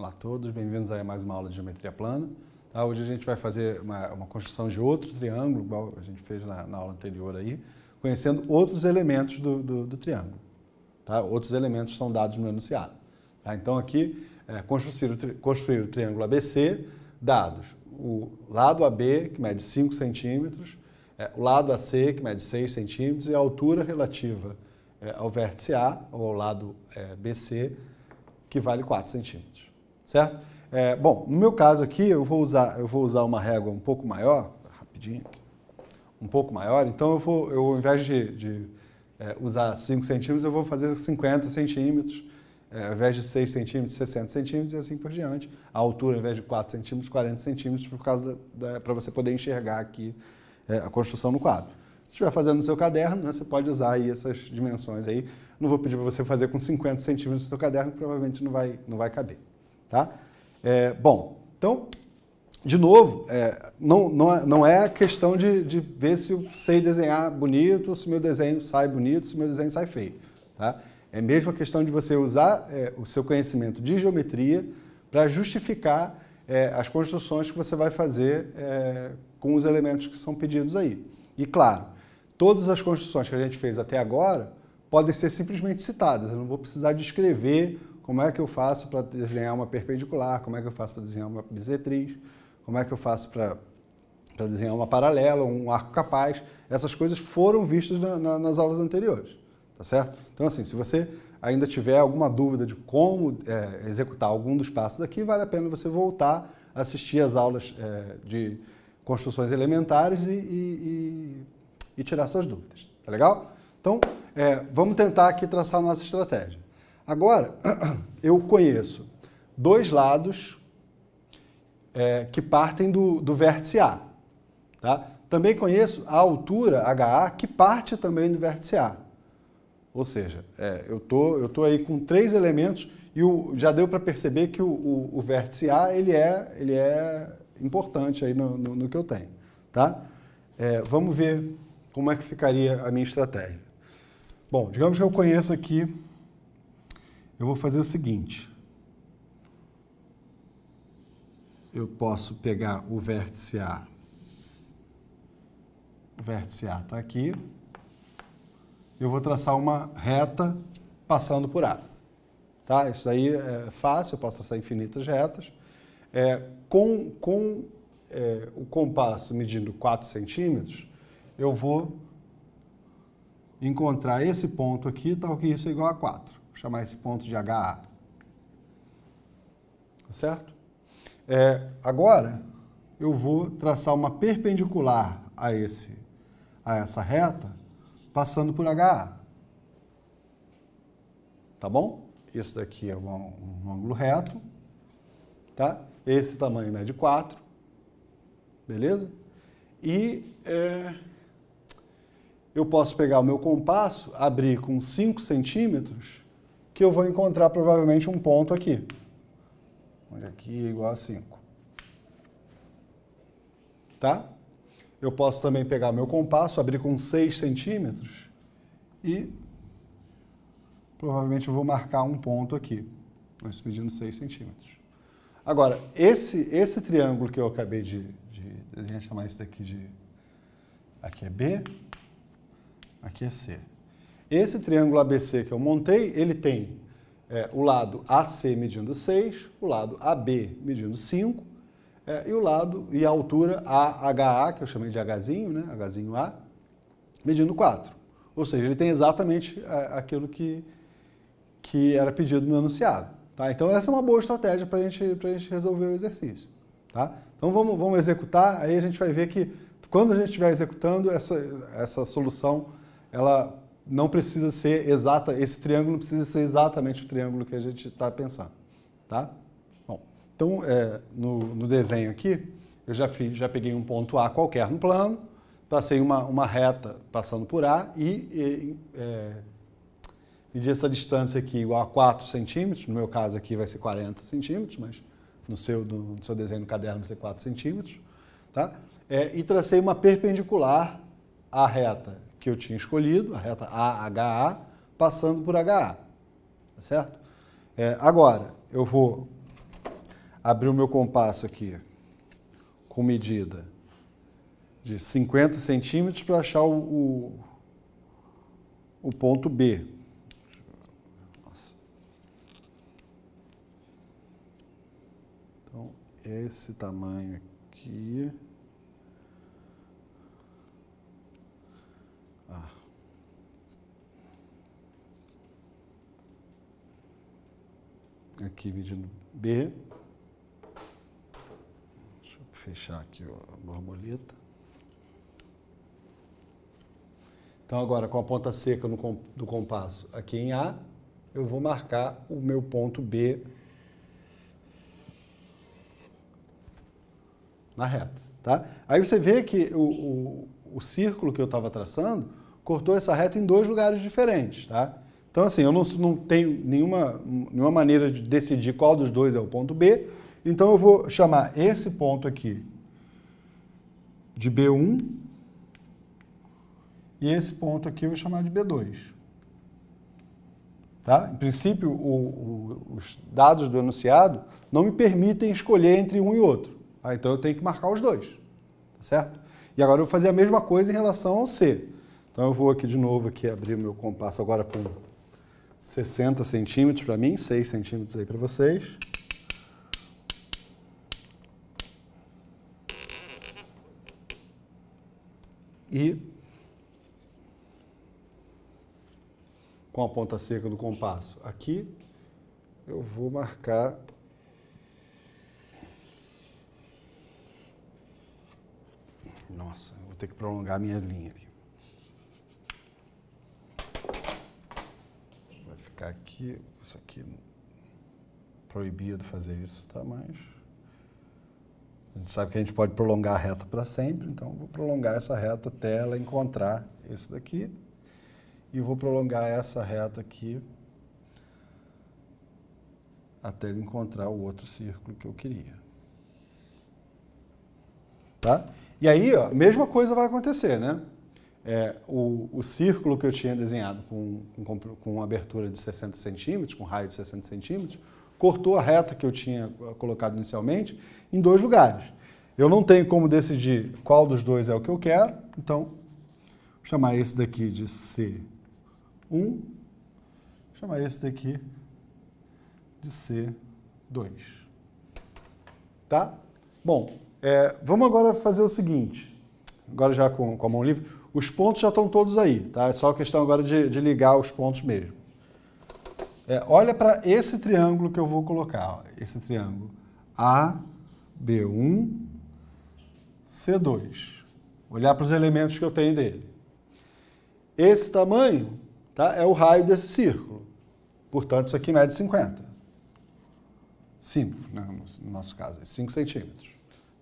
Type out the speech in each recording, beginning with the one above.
Olá a todos, bem-vindos a mais uma aula de geometria plana. Tá, hoje a gente vai fazer uma, uma, construção de outro triângulo, igual a gente fez na, na aula anterior aí, conhecendo outros elementos do, do, do triângulo. Tá? Outros elementos são dados no enunciado. Tá? Então aqui, é, construir, o tri, construir o triângulo ABC, dados o lado AB, que mede 5 centímetros, é, o lado AC, que mede 6 centímetros, e a altura relativa é, ao vértice A, ou ao lado é, BC, que vale 4 centímetros certo? É, bom, no meu caso aqui, eu vou usar, eu vou usar uma régua um pouco maior, rapidinho aqui, um pouco maior, então eu vou, eu, ao invés de, de é, usar 5 centímetros, eu vou fazer 50 centímetros, é, ao invés de 6 centímetros, 60 centímetros e assim por diante. A altura, ao invés de 4 centímetros, 40 centímetros, por causa para você poder enxergar aqui é, a construção no quadro. Se estiver fazendo no seu caderno, né, você pode usar aí essas dimensões aí. Não vou pedir para você fazer com 50 centímetros no seu caderno, provavelmente não vai, não vai caber. Tá? É, bom, então, de novo, é, não, não, é, não é questão de, de ver se eu sei desenhar bonito, se meu desenho sai bonito, se meu desenho sai feio. Tá? É mesmo a questão de você usar é, o seu conhecimento de geometria para justificar é, as construções que você vai fazer é, com os elementos que são pedidos aí. E claro, todas as construções que a gente fez até agora podem ser simplesmente citadas. Eu não vou precisar descrever como é que eu faço para desenhar uma perpendicular? Como é que eu faço para desenhar uma bissetriz? Como é que eu faço para para desenhar uma paralela, um arco capaz. Essas coisas foram vistas na, na, nas aulas anteriores, tá certo? Então, assim, se você ainda tiver alguma dúvida de como é, executar algum dos passos aqui, vale a pena você voltar a assistir as aulas é, de construções elementares e, e, e, e, tirar suas dúvidas, tá legal? Então, é, vamos tentar aqui traçar a nossa estratégia. Agora, eu conheço dois lados é, que partem do, do vértice A. Tá? Também conheço a altura HA que parte também do vértice A. Ou seja, é, eu tô, estou tô aí com três elementos e o, já deu para perceber que o, o, o, vértice A ele é, ele é importante aí no, no, no que eu tenho. Tá? É, vamos ver como é que ficaria a minha estratégia. Bom, digamos que eu conheço aqui eu vou fazer o seguinte. Eu posso pegar o vértice A. O vértice A está aqui. Eu vou traçar uma reta passando por A. Tá? Isso daí é fácil, eu posso traçar infinitas retas. É, com com é, o compasso medindo 4 centímetros, eu vou encontrar esse ponto aqui, tal que isso é igual a 4 chamar esse ponto de HA. Tá certo? É, agora, eu vou traçar uma perpendicular a, esse, a essa reta, passando por HA. Tá bom? Esse daqui é um, um ângulo reto, tá? Esse tamanho mede é 4, beleza? E é, eu posso pegar o meu compasso, abrir com 5 centímetros que eu vou encontrar provavelmente um ponto aqui, onde aqui é igual a 5. Tá? Eu posso também pegar meu compasso, abrir com 6 centímetros e provavelmente eu vou marcar um ponto aqui, nós medindo 6 centímetros. Agora, esse, esse triângulo que eu acabei de, de desenhar, chamar isso daqui de... Aqui é B, aqui é C. Esse triângulo ABC que eu montei, ele tem é, o lado AC medindo 6, o lado AB medindo 5, é, e o lado e a altura AHA, que eu chamei de Hzinho, né? Hzinho A, medindo 4. Ou seja, ele tem exatamente é, aquilo que, que era pedido no enunciado. Tá? Então essa é uma boa estratégia para gente, a gente resolver o exercício. Tá? Então vamos, vamos executar, aí a gente vai ver que quando a gente estiver executando, essa, essa solução ela não precisa ser exata, esse triângulo precisa ser exatamente o triângulo que a gente está pensando, tá? Bom, então é, no, no, desenho aqui, eu já, fiz, já peguei um ponto A qualquer no plano, passei uma, uma reta passando por A e, e é, essa distância aqui igual a 4 centímetros, no meu caso aqui vai ser 40 centímetros, mas no seu, no, no seu desenho no caderno vai ser 4 centímetros, tá? É, e tracei uma perpendicular à reta, que eu tinha escolhido, a reta AHA, passando por HA. Tá certo? É, agora, eu vou abrir o meu compasso aqui com medida de 50 centímetros para achar o, o, o, ponto B. Então, esse tamanho aqui. aqui medindo B. Deixa eu fechar aqui a borboleta. Então, agora, com a ponta seca do compasso aqui em A, eu vou marcar o meu ponto B na reta. Tá? Aí você vê que o, o, o círculo que eu estava traçando cortou essa reta em dois lugares diferentes. Tá? Então, assim, eu não, não tenho nenhuma, nenhuma maneira de decidir qual dos dois é o ponto B, então eu vou chamar esse ponto aqui de B1 e esse ponto aqui eu vou chamar de B2. Tá? Em princípio, o, o, os dados do enunciado não me permitem escolher entre um e outro. Tá? Então eu tenho que marcar os dois, tá certo? E agora eu vou fazer a mesma coisa em relação ao C. Então eu vou aqui de novo, aqui abrir meu compasso agora com 60 centímetros para mim, 6 centímetros aí para vocês. E com a ponta seca do compasso aqui, eu vou marcar Nossa, vou ter que prolongar a minha linha aqui. ficar aqui, isso aqui proibido fazer isso, tá? Mas a gente sabe que a gente pode prolongar a reta para sempre, então vou prolongar essa reta até ela encontrar esse daqui e vou prolongar essa reta aqui até ele encontrar o outro círculo que eu queria. Tá? E aí, ó, mesma coisa vai acontecer, né? é, o, o, círculo que eu tinha desenhado com, com, com uma abertura de 60 centímetros, com um raio de 60 centímetros, cortou a reta que eu tinha ah, colocado inicialmente em dois lugares. Eu não tenho como decidir qual dos dois é o que eu quero, então vou chamar esse daqui de C1, vou chamar esse daqui de C2. Tá? Bom, é, vamos agora fazer o seguinte, agora já com, com a mão livre, os pontos já estão todos aí, tá? É só questão agora de, de ligar os pontos mesmo. É, olha para esse triângulo que eu vou colocar, ó, esse triângulo. A, B1, C2. Olhar para os elementos que eu tenho dele. Esse tamanho tá, é o raio desse círculo. Portanto, isso aqui mede 50. 5, né, no nosso caso, 5 centímetros.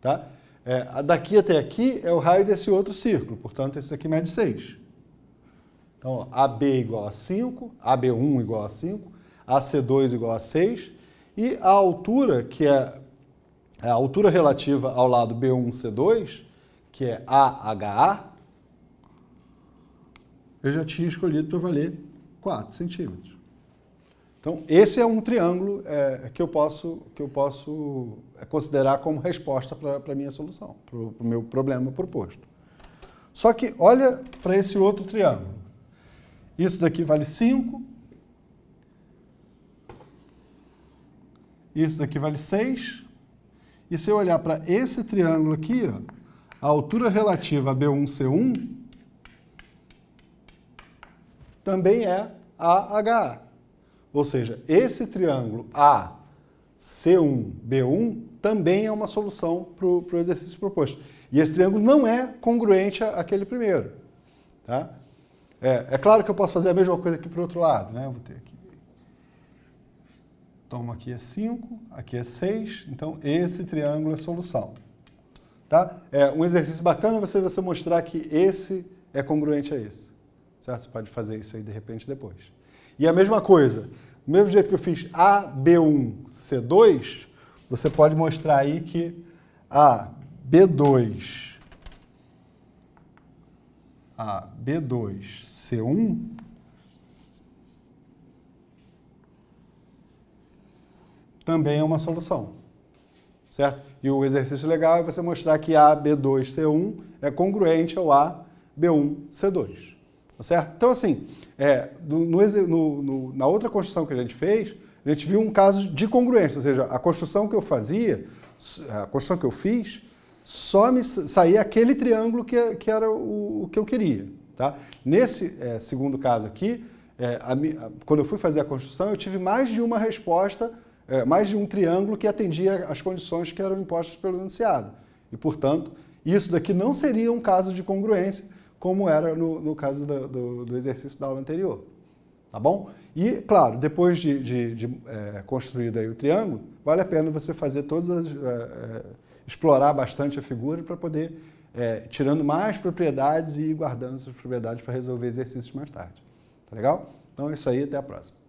Tá? É, daqui até aqui é o raio desse outro círculo, portanto, esse aqui mede 6. Então, AB igual a 5, AB1 igual a 5, AC2 igual a 6, e a altura, que é, é a altura relativa ao lado B1C2, que é AHA, eu já tinha escolhido para valer 4 centímetros. Então, esse é um triângulo é, é, que eu posso, que eu posso é, considerar como resposta para a minha solução, para o pro meu problema proposto. Só que olha para esse outro triângulo. Isso daqui vale 5. Isso daqui vale 6. E se eu olhar para esse triângulo aqui, ó, a altura relativa B1C1 também é AH. Ou seja, esse triângulo A, C1, B1 também é uma solução para o pro exercício proposto. E esse triângulo não é congruente àquele primeiro. Tá? É, é claro que eu posso fazer a mesma coisa aqui para o outro lado. Né? Eu vou ter aqui. toma aqui é 5, aqui é 6. Então, esse triângulo é solução. Tá? É, um exercício bacana você você mostrar que esse é congruente a esse. Certo? Você pode fazer isso aí de repente depois. E a mesma coisa, do mesmo jeito que eu fiz AB1C2, você pode mostrar aí que a B2 a B2C1 também é uma solução. Certo? E o exercício legal é você mostrar que a B2C1 é congruente ao A B1C2. Tá certo? Então, assim, é, no, no, no, na outra construção que a gente fez, a gente viu um caso de congruência, ou seja, a construção que eu fazia, a construção que eu fiz, só me saía aquele triângulo que, que era o, o, que eu queria. Tá? Nesse é, segundo caso aqui, é, a, a, quando eu fui fazer a construção, eu tive mais de uma resposta, é, mais de um triângulo que atendia as condições que eram impostas pelo enunciado. E, portanto, isso daqui não seria um caso de congruência, como era no, no caso do, do, do, exercício da aula anterior. Tá bom? E, claro, depois de, de, de é, construído aí o triângulo, vale a pena você fazer todas as, é, é explorar bastante a figura para poder é, tirando mais propriedades e guardando essas propriedades para resolver exercícios mais tarde. Tá legal? Então é isso aí, até a próxima.